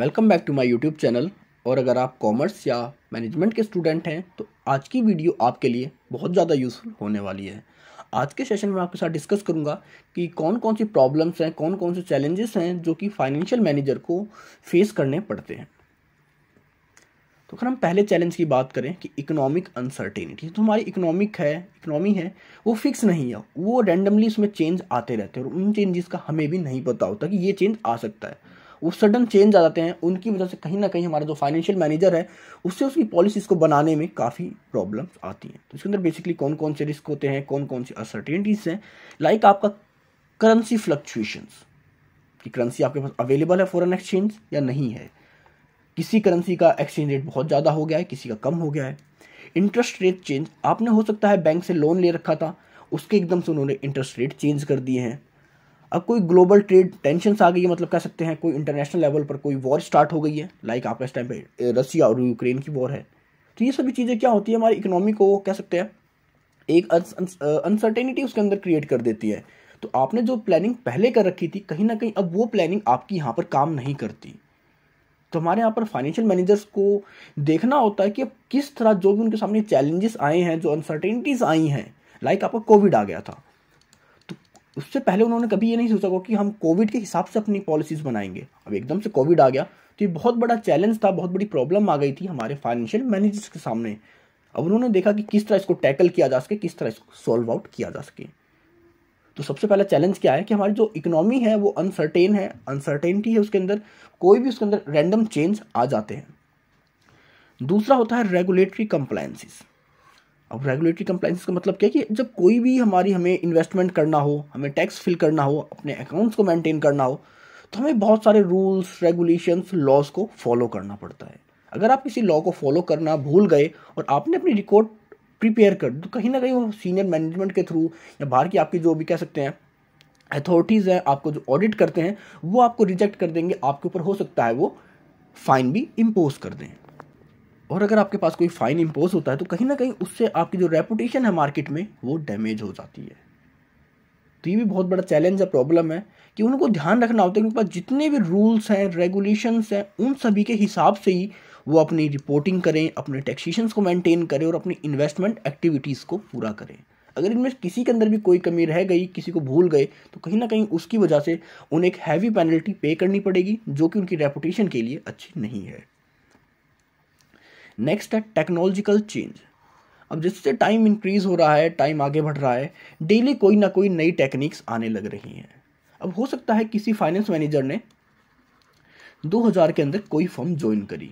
welcome back to my YouTube channel और अगर आप कॉमर्स या मैनेजमेंट के स्टूडेंट हैं तो आज की वीडियो आपके लिए बहुत ज़्यादा यूज़फुल होने वाली है आज के सेशन में आपके साथ डिस्कस करूंगा कि कौन कौन सी प्रॉब्लम्स हैं कौन कौन से चैलेंजेस हैं जो कि फाइनेंशियल मैनेजर को फेस करने पड़ते हैं तो अगर हम पहले चैलेंज की बात करें कि इकोनॉमिक अनसर्टेनिटी तो हमारी इकोनॉमिक है इकोनॉमी है वो फिक्स नहीं है वो रैंडमली उसमें चेंज आते रहते हैं और उन चेंजेस का हमें भी नहीं पता होता कि ये चेंज आ सकता है वो सडन चेंज आ जाते हैं उनकी वजह से कहीं ना कहीं हमारा जो फाइनेंशियल मैनेजर है उससे उसकी पॉलिसीज़ को बनाने में काफ़ी प्रॉब्लम्स आती हैं तो इसके अंदर बेसिकली कौन कौन से रिस्क होते हैं कौन कौन सी असर्टेनिटीज़ हैं लाइक आपका करेंसी फ्लक्चुएशंस कि करेंसी आपके पास अवेलेबल है फॉरन एक्सचेंज या नहीं है किसी करेंसी का एक्सचेंज रेट बहुत ज़्यादा हो गया है किसी का कम हो गया है इंटरेस्ट रेट चेंज आपने हो सकता है बैंक से लोन ले रखा था उसके एकदम से उन्होंने इंटरेस्ट रेट चेंज कर दिए हैं अब कोई ग्लोबल ट्रेड टेंशन आ गई है मतलब कह सकते हैं कोई इंटरनेशनल लेवल पर कोई वॉर स्टार्ट हो गई है लाइक आपका इस टाइम पर रसिया और यूक्रेन की वॉर है तो ये सभी चीज़ें क्या होती है हमारी इकोनॉमी को कह सकते हैं एक अनसर्टेनिटी उसके अंदर क्रिएट कर देती है तो आपने जो प्लानिंग पहले कर रखी थी कहीं ना कहीं अब वो प्लानिंग आपकी यहाँ पर काम नहीं करती तो हमारे यहाँ पर फाइनेंशियल मैनेजर्स को देखना होता है कि अब किस तरह जो भी उनके सामने चैलेंजेस आए हैं जो अनसर्टेनिटीज़ आई हैं लाइक आपका कोविड आ गया था उससे पहले उन्होंने कभी ये नहीं सोचा कि हम कोविड के हिसाब से अपनी पॉलिसीज़ बनाएंगे अब एकदम से कोविड आ गया तो ये बहुत बड़ा चैलेंज था बहुत बड़ी प्रॉब्लम आ गई थी हमारे फाइनेंशियल मैनेजर्स के सामने अब उन्होंने देखा कि किस तरह इसको टैकल किया जा सके किस तरह इसको सॉल्व आउट किया जा सके तो सबसे पहला चैलेंज क्या है कि हमारी जो इकोनॉमी है वो अनसर्टेन है अनसर्टेनिटी है उसके अंदर कोई भी उसके अंदर रैंडम चेंज आ जाते हैं दूसरा होता है रेगुलेटरी कंप्लायंसेस अब रेगुलेटरी कंप्लाइंस का मतलब क्या है कि जब कोई भी हमारी हमें इन्वेस्टमेंट करना हो हमें टैक्स फिल करना हो अपने अकाउंट्स को मेंटेन करना हो तो हमें बहुत सारे रूल्स रेगुलेशंस लॉज को फॉलो करना पड़ता है अगर आप किसी लॉ को फॉलो करना भूल गए और आपने अपनी रिकॉर्ड प्रिपेयर कर तो कहीं ना कहीं वो सीनियर मैनेजमेंट के थ्रू या बाहर की आपकी जो भी कह सकते हैं अथॉरिटीज़ हैं आपको जो ऑडिट करते हैं वो आपको रिजेक्ट कर देंगे आपके ऊपर हो सकता है वो फाइन भी इम्पोज कर दें और अगर आपके पास कोई फ़ाइन इम्पोज होता है तो कहीं ना कहीं उससे आपकी जो रेपुटेशन है मार्केट में वो डैमेज हो जाती है तो ये भी बहुत बड़ा चैलेंज या प्रॉब्लम है कि उनको ध्यान रखना होता है उनके पास जितने भी रूल्स हैं रेगुलेशंस हैं उन सभी के हिसाब से ही वो अपनी रिपोर्टिंग करें अपने टैक्सीशंस को मेंटेन करें और अपनी इन्वेस्टमेंट एक्टिविटीज़ को पूरा करें अगर इनमें किसी के अंदर भी कोई कमी रह गई किसी को भूल गए तो कहीं ना कहीं उसकी वजह से उन्हें एक हैवी पेनल्टी पे करनी पड़ेगी जो कि उनकी रेपुटेशन के लिए अच्छी नहीं है नेक्स्ट है टेक्नोलॉजिकल चेंज अब जिससे टाइम इंक्रीज हो रहा है टाइम आगे बढ़ रहा है डेली कोई ना कोई नई टेक्निक्स आने लग रही हैं अब हो सकता है किसी फाइनेंस मैनेजर ने 2000 के अंदर कोई फर्म ज्वाइन करी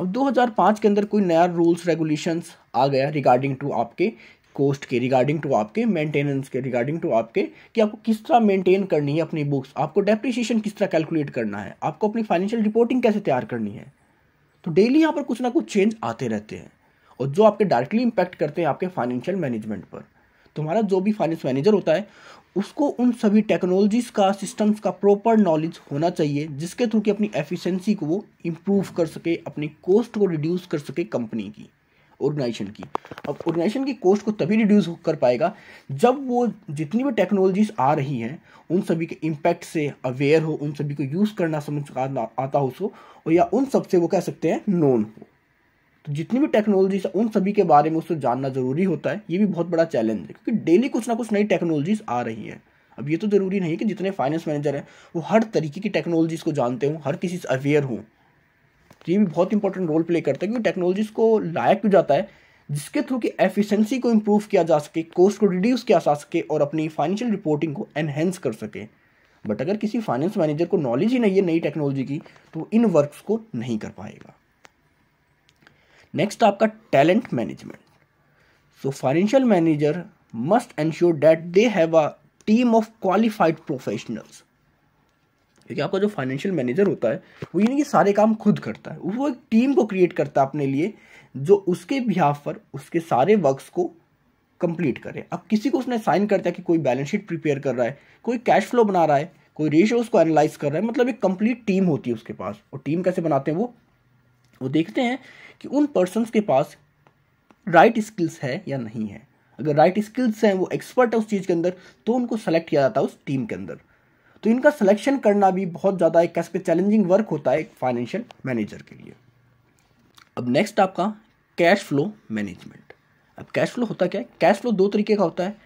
अब 2005 के अंदर कोई नया रूल्स रेगुलेशंस आ गया रिगार्डिंग टू आपके कोस्ट के रिगार्डिंग टू आपके मेंटेनेंस के रिगार्डिंग टू आपके कि आपको किस तरह मेंटेन करनी है अपनी बुक्स आपको डेप्रिशिएशन किस तरह कैलकुलेट करना है आपको अपनी फाइनेंशियल रिपोर्टिंग कैसे तैयार करनी है तो डेली यहाँ पर कुछ ना कुछ चेंज आते रहते हैं और जो आपके डायरेक्टली इम्पैक्ट करते हैं आपके फाइनेंशियल मैनेजमेंट पर तुम्हारा जो भी फाइनेंस मैनेजर होता है उसको उन सभी टेक्नोलॉजीज़ का सिस्टम्स का प्रॉपर नॉलेज होना चाहिए जिसके थ्रू कि अपनी एफिशिएंसी को वो इम्प्रूव कर सके अपनी कॉस्ट को रिड्यूस कर सके कंपनी की ऑर्गेनाइजेशन की अब ऑर्गेनाइजेशन की कॉस्ट को तभी रिड्यूस कर पाएगा जब वो जितनी भी टेक्नोलॉजीज आ रही हैं उन सभी के इम्पैक्ट से अवेयर हो उन सभी को यूज़ करना समझ आता हो उसको और या उन सब से वो कह सकते हैं नोन हो तो जितनी भी टेक्नोलॉजीज उन सभी के बारे में उसको जानना ज़रूरी होता है ये भी बहुत बड़ा चैलेंज है क्योंकि डेली कुछ ना कुछ नई टेक्नोलॉजीज आ रही हैं अब ये तो ज़रूरी नहीं कि जितने फाइनेंस मैनेजर हैं वो हर तरीके की टेक्नोलॉजीज़ को जानते हों हर किसी से अवेयर हों तो ये भी बहुत इंपॉर्टेंट रोल प्ले करता है क्योंकि टेक्नोलॉजीज को लाया क्यों जाता है जिसके थ्रू कि एफिशिएंसी को इम्प्रूव किया जा सके कॉस्ट को रिड्यूस किया जा सके और अपनी फाइनेंशियल रिपोर्टिंग को एनहेंस कर सके बट अगर किसी फाइनेंस मैनेजर को नॉलेज ही नहीं है नई टेक्नोलॉजी की तो इन वर्क्स को नहीं कर पाएगा नेक्स्ट आपका talent management so financial manager must ensure that they have a team of qualified professionals क्योंकि आपका जो फाइनेंशियल मैनेजर होता है वो ये नहीं कि सारे काम खुद करता है वो एक टीम को क्रिएट करता है अपने लिए जो उसके बिहाफ पर उसके सारे वर्क्स को कंप्लीट करे अब किसी को उसने साइन करता है कि कोई बैलेंस शीट प्रिपेयर कर रहा है कोई कैश फ्लो बना रहा है कोई रेशो उसको एनालाइज कर रहा है मतलब एक कंप्लीट टीम होती है उसके पास और टीम कैसे बनाते हैं वो वो देखते हैं कि उन पर्सन के पास राइट right स्किल्स है या नहीं है अगर राइट right स्किल्स हैं वो एक्सपर्ट है उस चीज़ के अंदर तो उनको सेलेक्ट किया जाता है उस टीम के अंदर तो इनका सिलेक्शन करना भी बहुत ज़्यादा एक कैसे चैलेंजिंग वर्क होता है एक फाइनेंशियल मैनेजर के लिए अब नेक्स्ट आपका कैश फ्लो मैनेजमेंट अब कैश फ्लो होता क्या है कैश फ्लो दो तरीके का होता है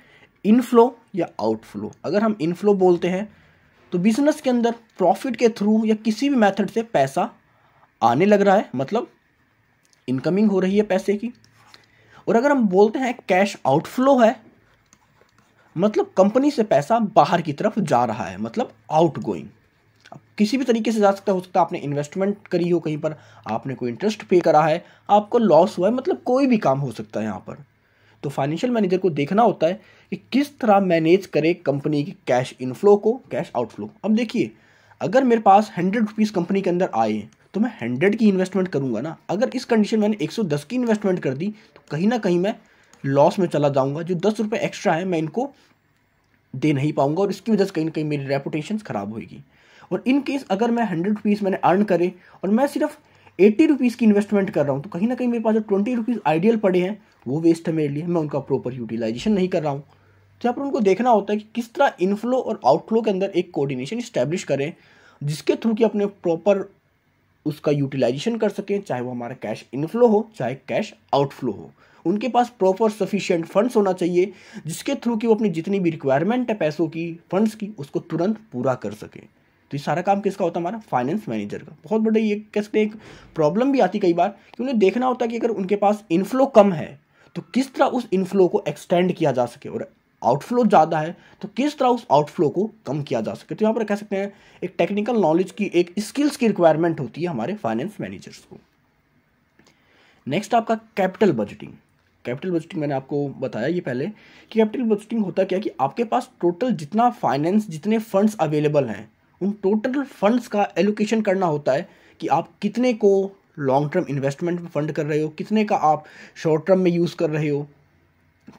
इनफ्लो या आउटफ्लो अगर हम इनफ्लो बोलते हैं तो बिजनेस के अंदर प्रॉफिट के थ्रू या किसी भी मेथड से पैसा आने लग रहा है मतलब इनकमिंग हो रही है पैसे की और अगर हम बोलते हैं कैश आउटफ्लो है मतलब कंपनी से पैसा बाहर की तरफ जा रहा है मतलब आउट गोइंग किसी भी तरीके से जा सकता हो सकता है आपने इन्वेस्टमेंट करी हो कहीं पर आपने कोई इंटरेस्ट पे करा है आपको लॉस हुआ है मतलब कोई भी काम हो सकता है यहाँ पर तो फाइनेंशियल मैनेजर को देखना होता है कि किस तरह मैनेज करे कंपनी की कैश इनफ्लो को कैश आउटफ्लो अब देखिए अगर मेरे पास हंड्रेड रुपीज़ कंपनी के अंदर आए तो मैं हंड्रेड की इन्वेस्टमेंट करूँगा ना अगर इस कंडीशन मैंने एक सौ दस की इन्वेस्टमेंट कर दी तो कहीं ना कहीं मैं लॉस में चला जाऊँगा जो दस रुपये एक्स्ट्रा है मैं इनको दे नहीं पाऊंगा और इसकी वजह से कहीं ना कहीं मेरी रेपुटेशन ख़राब होगी और इन केस अगर मैं हंड्रेड रुपीज़ मैंने अर्न करे और मैं सिर्फ एट्टी रुपीज़ की इन्वेस्टमेंट कर रहा हूँ तो कहीं ना कहीं मेरे पास जो ट्वेंटी रुपीज़ आइडियल पड़े हैं वो वेस्ट है मेरे लिए मैं उनका प्रॉपर यूटिलाइजेशन नहीं कर रहा हूँ तो यहाँ पर उनको देखना होता है कि किस तरह इनफ्लो और आउटफ्लो के अंदर एक कोऑर्डिनेशन इस्टेब्लिश करें जिसके थ्रू कि अपने प्रॉपर उसका यूटिलाइजेशन कर सकें चाहे वो हमारा कैश इनफ्लो हो चाहे कैश आउटफ्लो हो उनके पास प्रॉपर सफिशियंट फंड्स होना चाहिए जिसके थ्रू कि वो अपनी जितनी भी रिक्वायरमेंट है पैसों की फंड्स की उसको तुरंत पूरा कर सकें तो ये सारा काम किसका होता है हमारा फाइनेंस मैनेजर का बहुत बड़े ये कह सकते एक प्रॉब्लम भी आती कई बार कि उन्हें देखना होता है कि अगर उनके पास इनफ्लो कम है तो किस तरह उस इनफ्लो को एक्सटेंड किया जा सके और आउटफ्लो ज़्यादा है तो किस तरह उस आउटफ्लो को कम किया जा सके तो यहाँ पर कह सकते हैं एक टेक्निकल नॉलेज की एक स्किल्स की रिक्वायरमेंट होती है हमारे फाइनेंस मैनेजर्स को नेक्स्ट आपका कैपिटल बजटिंग कैपिटल बजटिंग मैंने आपको बताया ये पहले कि कैपिटल बजटिंग होता क्या है कि आपके पास टोटल जितना फाइनेंस जितने फंड्स अवेलेबल हैं उन टोटल फंड्स का एलोकेशन करना होता है कि आप कितने को लॉन्ग टर्म इन्वेस्टमेंट में फंड कर रहे हो कितने का आप शॉर्ट टर्म में यूज़ कर रहे हो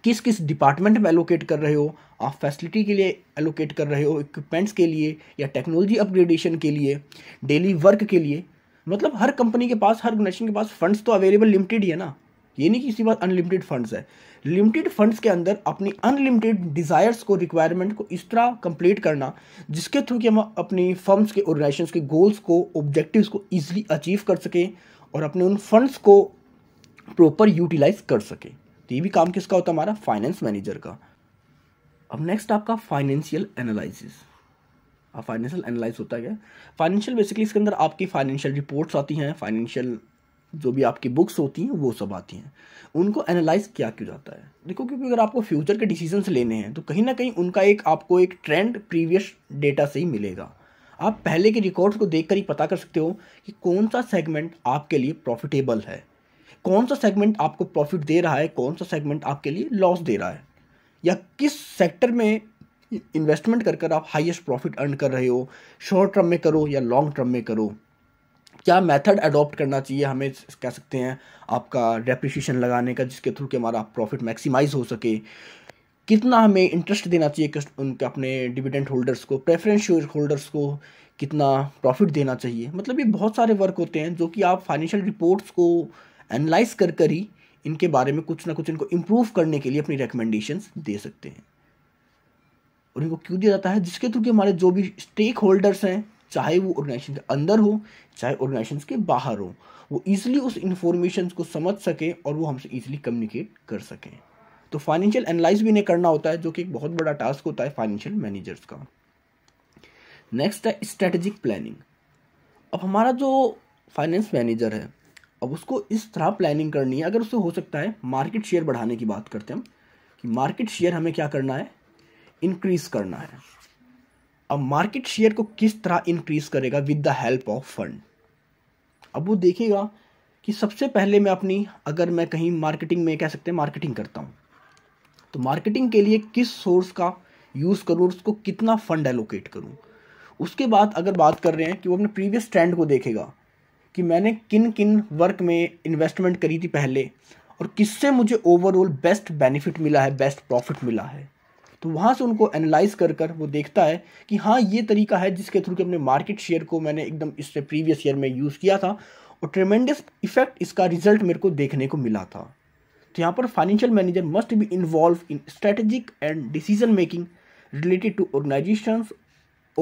किस किस डिपार्टमेंट में एलोकेट कर रहे हो आप फैसिलिटी के लिए एलोकेट कर रहे हो इक्विपमेंट्स के लिए या टेक्नोलॉजी अपग्रेडेशन के लिए डेली वर्क के लिए मतलब हर कंपनी के पास हर ऑर्गेनाइजेशन के पास फंड्स तो अवेलेबल लिमिटेड ही है ना ये नहीं कि इसी बात अनलिमिटेड फंड्स है लिमिटेड फंड्स के अंदर अपनी अनलिमिटेड डिज़ायर्स को रिक्वायरमेंट को इस तरह कंप्लीट करना जिसके थ्रू कि हम अपनी फर्म्स के ऑर्गेनाइजेशन के गोल्स को ऑब्जेक्टिव्स को ईजिली अचीव कर सकें और अपने उन फंड्स को प्रॉपर यूटिलाइज कर सकें तो ये भी काम किसका होता है हमारा फाइनेंस मैनेजर का अब नेक्स्ट आपका फाइनेंशियल एनालिसिस फाइनेंशियल एनालाइज होता है क्या फाइनेंशियल बेसिकली इसके अंदर आपकी फाइनेंशियल रिपोर्ट्स आती हैं फाइनेंशियल जो भी आपकी बुक्स होती हैं वो सब आती हैं उनको एनालाइज क्या क्यों जाता है देखो क्योंकि अगर आपको फ्यूचर के डिसीजन लेने हैं तो कहीं ना कहीं उनका एक आपको एक ट्रेंड प्रीवियस डेटा से ही मिलेगा आप पहले के रिकॉर्ड्स को देखकर ही पता कर सकते हो कि कौन सा सेगमेंट आपके लिए प्रॉफिटेबल है कौन सा सेगमेंट आपको प्रॉफिट दे रहा है कौन सा सेगमेंट आपके लिए लॉस दे रहा है या किस सेक्टर में इन्वेस्टमेंट कर कर आप हाईएस्ट प्रॉफिट अर्न कर रहे हो शॉर्ट टर्म में करो या लॉन्ग टर्म में करो क्या मेथड अडॉप्ट करना चाहिए हमें कह सकते हैं आपका डेप्रिशिएशन लगाने का जिसके थ्रू कि हमारा प्रॉफिट मैक्सिमाइज हो सके कितना हमें इंटरेस्ट देना चाहिए उनके अपने डिविडेंड होल्डर्स को प्रेफरेंस शेयर होल्डर्स को कितना प्रॉफिट देना चाहिए मतलब ये बहुत सारे वर्क होते हैं जो कि आप फाइनेंशियल रिपोर्ट्स को एनालाइज कर कर ही इनके बारे में कुछ ना कुछ इनको इम्प्रूव करने के लिए अपनी रिकमेंडेशन दे सकते हैं और इनको क्यों दिया जाता है जिसके थ्रू कि हमारे जो भी स्टेक होल्डर्स हैं चाहे वो ऑर्गेनाइजेशन के अंदर हो चाहे ऑर्गेनाइजेशन के बाहर हो वो ईजिली उस इन्फॉर्मेशन को समझ सकें और वो हमसे ईजिली कम्युनिकेट कर सकें तो फाइनेंशियल एनालाइज भी इन्हें करना होता है जो कि एक बहुत बड़ा टास्क होता है फाइनेंशियल मैनेजर्स का नेक्स्ट है स्ट्रेटेजिक प्लानिंग अब हमारा जो फाइनेंस मैनेजर है अब उसको इस तरह प्लानिंग करनी है अगर उससे हो सकता है मार्केट शेयर बढ़ाने की बात करते हैं हम कि मार्केट शेयर हमें क्या करना है इंक्रीज करना है अब मार्केट शेयर को किस तरह इंक्रीज करेगा with the help of fund अब वो देखेगा कि सबसे पहले मैं अपनी अगर मैं कहीं मार्केटिंग में कह सकते हैं मार्केटिंग करता हूँ तो मार्केटिंग के लिए किस सोर्स का यूज़ करूँ उसको कितना फ़ंड एलोकेट करूँ उसके बाद अगर बात कर रहे हैं कि वो अपने प्रीवियस ट्रेंड को देखेगा कि मैंने किन किन वर्क में इन्वेस्टमेंट करी थी पहले और किससे मुझे ओवरऑल बेस्ट बेनिफिट मिला है बेस्ट प्रॉफिट मिला है तो वहाँ से उनको एनालाइज कर कर वो देखता है कि हाँ ये तरीका है जिसके थ्रू कि अपने मार्केट शेयर को मैंने एकदम इससे प्रीवियस ईयर में यूज़ किया था और ट्रेमेंडस इफेक्ट इसका रिजल्ट मेरे को देखने को मिला था तो यहाँ पर financial manager must be involved in strategic and decision making related to organisation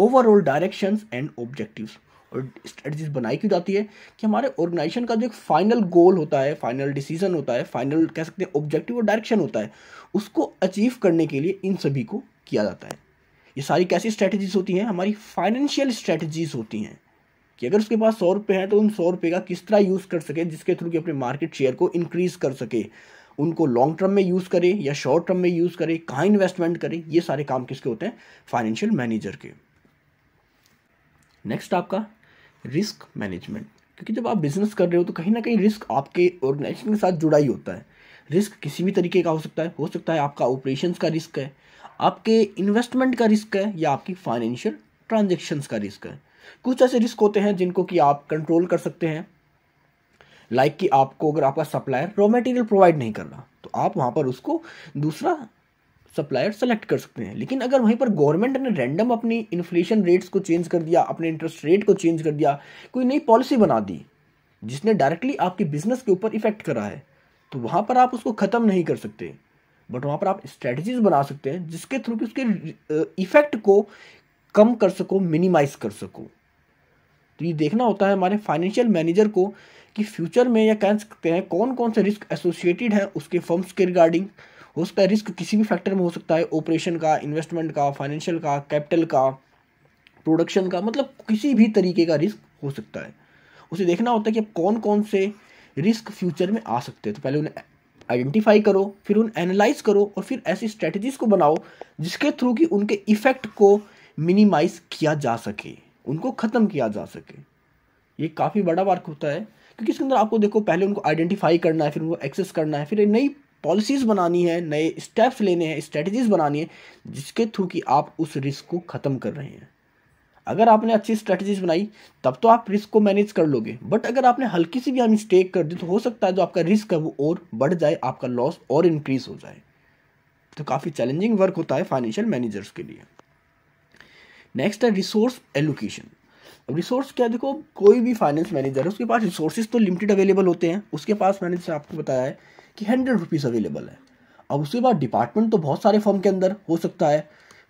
overall directions and objectives और स्ट्रेटजीज बनाई क्यों जाती है कि हमारे ऑर्गेनाइजेशन का जो एक फाइनल गोल होता है फाइनल डिसीजन होता है फाइनल कह सकते हैं ऑब्जेक्टिव और डायरेक्शन होता है उसको अचीव करने के लिए इन सभी को किया जाता है ये सारी कैसी स्ट्रैटेजीज होती हैं हमारी फाइनेंशियल स्ट्रैटेजीज होती हैं कि अगर उसके पास सौ रुपये हैं तो उन सौ रुपये का किस तरह यूज़ कर सके जिसके थ्रू कि अपने मार्केट शेयर को इंक्रीज़ कर सके उनको लॉन्ग टर्म में यूज़ करे या शॉर्ट टर्म में यूज़ करे कहाँ इन्वेस्टमेंट करे ये सारे काम किसके होते हैं फाइनेंशियल मैनेजर के नेक्स्ट आपका रिस्क मैनेजमेंट क्योंकि जब आप बिजनेस कर रहे हो तो कहीं ना कहीं रिस्क आपके ऑर्गेनाइजेशन के साथ जुड़ा ही होता है रिस्क किसी भी तरीके का हो सकता है हो सकता है आपका ऑपरेशंस का रिस्क है आपके इन्वेस्टमेंट का रिस्क है या आपकी फाइनेंशियल ट्रांजेक्शन्स का रिस्क है कुछ ऐसे रिस्क होते हैं जिनको कि आप कंट्रोल कर सकते हैं लाइक like कि आपको अगर आपका सप्लायर रॉ मटेरियल प्रोवाइड नहीं कर रहा तो आप वहाँ पर उसको दूसरा सप्लायर सेलेक्ट कर सकते हैं लेकिन अगर वहीं पर गवर्नमेंट ने रैंडम अपनी इन्फ्लेशन रेट्स को चेंज कर दिया अपने इंटरेस्ट रेट को चेंज कर दिया कोई नई पॉलिसी बना दी जिसने डायरेक्टली आपके बिजनेस के ऊपर इफेक्ट करा है तो वहाँ पर आप उसको ख़त्म नहीं कर सकते बट वहाँ पर आप स्ट्रेटजीज बना सकते हैं जिसके थ्रू कि उसके इफेक्ट को कम कर सको मिनिमाइज कर सको तो ये देखना होता है हमारे फाइनेंशियल मैनेजर को कि फ्यूचर में या कह सकते हैं कौन कौन से रिस्क एसोसिएटेड है उसके फर्म्स के रिगार्डिंग उसका रिस्क किसी भी फैक्टर में हो सकता है ऑपरेशन का इन्वेस्टमेंट का फाइनेंशियल का कैपिटल का प्रोडक्शन का मतलब किसी भी तरीके का रिस्क हो सकता है उसे देखना होता है कि अब कौन कौन से रिस्क फ्यूचर में आ सकते हैं तो पहले उन्हें आइडेंटिफाई करो फिर उन एनालाइज करो और फिर ऐसी स्ट्रेटजीज को बनाओ जिसके थ्रू कि उनके इफेक्ट को मिनिमाइज किया जा सके उनको ख़त्म किया जा सके ये काफ़ी बड़ा वर्क होता है क्योंकि इसके अंदर आपको देखो पहले उनको आइडेंटिफाई करना है फिर उनको एक्सेस करना है फिर नई पॉलिसीज़ बनानी है नए स्टेप्स लेने हैं स्ट्रेटजीज़ बनानी है जिसके थ्रू कि आप उस रिस्क को ख़त्म कर रहे हैं अगर आपने अच्छी स्ट्रेटजीज़ बनाई तब तो आप रिस्क को मैनेज कर लोगे बट अगर आपने हल्की सी भी मिस्टेक कर दी तो हो सकता है जो आपका रिस्क है वो और बढ़ जाए आपका लॉस और इंक्रीज हो जाए तो काफ़ी चैलेंजिंग वर्क होता है फाइनेंशियल मैनेजर्स के लिए नेक्स्ट है रिसोर्स एलोकेशन अब रिसोर्स क्या देखो कोई भी फाइनेंस मैनेजर है उसके पास रिसोर्सेज तो लिमिटेड अवेलेबल होते हैं उसके पास मैंने जैसे आपको बताया है कि हंड्रेड रुपीज़ अवेलेबल है अब उसके बाद डिपार्टमेंट तो बहुत सारे फॉर्म के अंदर हो सकता है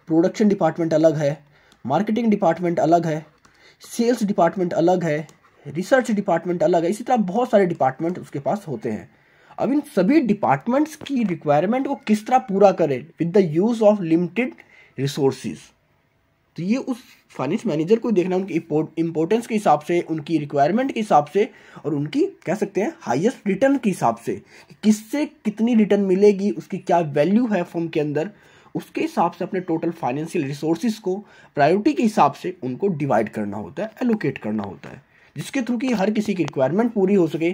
प्रोडक्शन डिपार्टमेंट अलग है मार्केटिंग डिपार्टमेंट अलग है सेल्स डिपार्टमेंट अलग है रिसर्च डिपार्टमेंट अलग है इसी तरह बहुत सारे डिपार्टमेंट उसके पास होते हैं अब इन सभी डिपार्टमेंट्स की रिक्वायरमेंट को किस तरह पूरा करें with the use of limited resources तो ये उस फाइनेंस मैनेजर को देखना उनकी इंपॉर्टेंस के हिसाब से उनकी रिक्वायरमेंट के हिसाब से और उनकी कह सकते हैं हाईएस्ट रिटर्न के हिसाब से किससे कितनी रिटर्न मिलेगी उसकी क्या वैल्यू है फर्म के अंदर उसके हिसाब से अपने टोटल फाइनेंशियल रिसोर्सिस को प्रायोरिटी के हिसाब से उनको डिवाइड करना होता है एलोकेट करना होता है जिसके थ्रू कि हर किसी की रिक्वायरमेंट पूरी हो सके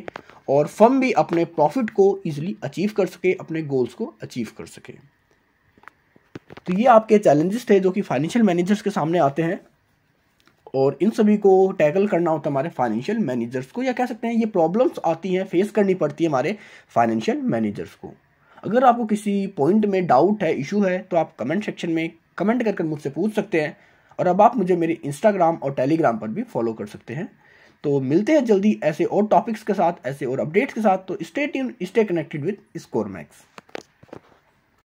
और फर्म भी अपने प्रॉफिट को ईजिली अचीव कर सके अपने गोल्स को अचीव कर सके तो ये आपके चैलेंजेस थे जो कि फाइनेंशियल मैनेजर्स के सामने आते हैं और इन सभी को टैकल करना होता है हमारे फाइनेंशियल मैनेजर्स को या कह सकते हैं ये प्रॉब्लम्स आती हैं फेस करनी पड़ती है हमारे फाइनेंशियल मैनेजर्स को अगर आपको किसी पॉइंट में डाउट है इशू है तो आप कमेंट सेक्शन में कमेंट कर कर मुझसे पूछ सकते हैं और अब आप मुझे मेरे इंस्टाग्राम और टेलीग्राम पर भी फॉलो कर सकते हैं तो मिलते हैं जल्दी ऐसे और टॉपिक्स के साथ ऐसे और अपडेट्स के साथ तो stay tune stay connected with Score max